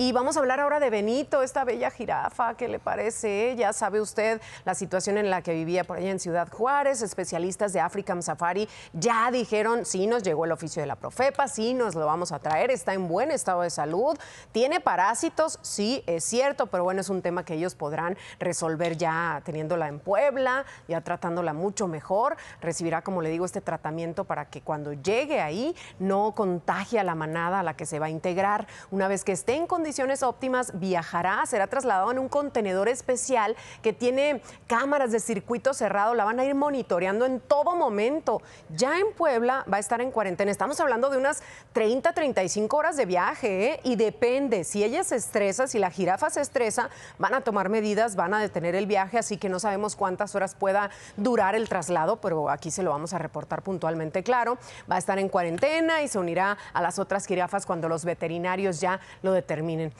Y vamos a hablar ahora de Benito, esta bella jirafa, ¿qué le parece? Ya sabe usted la situación en la que vivía por allá en Ciudad Juárez. Especialistas de African Safari ya dijeron, sí, nos llegó el oficio de la Profepa, sí, nos lo vamos a traer, está en buen estado de salud, tiene parásitos, sí, es cierto, pero bueno, es un tema que ellos podrán resolver ya teniéndola en Puebla, ya tratándola mucho mejor. Recibirá, como le digo, este tratamiento para que cuando llegue ahí no contagie a la manada a la que se va a integrar. Una vez que esté en condiciones condiciones óptimas viajará, será trasladado en un contenedor especial que tiene cámaras de circuito cerrado, la van a ir monitoreando en todo momento. Ya en Puebla va a estar en cuarentena. Estamos hablando de unas 30, 35 horas de viaje ¿eh? y depende, si ella se estresa, si la jirafa se estresa, van a tomar medidas, van a detener el viaje, así que no sabemos cuántas horas pueda durar el traslado, pero aquí se lo vamos a reportar puntualmente claro. Va a estar en cuarentena y se unirá a las otras jirafas cuando los veterinarios ya lo determinen. mean,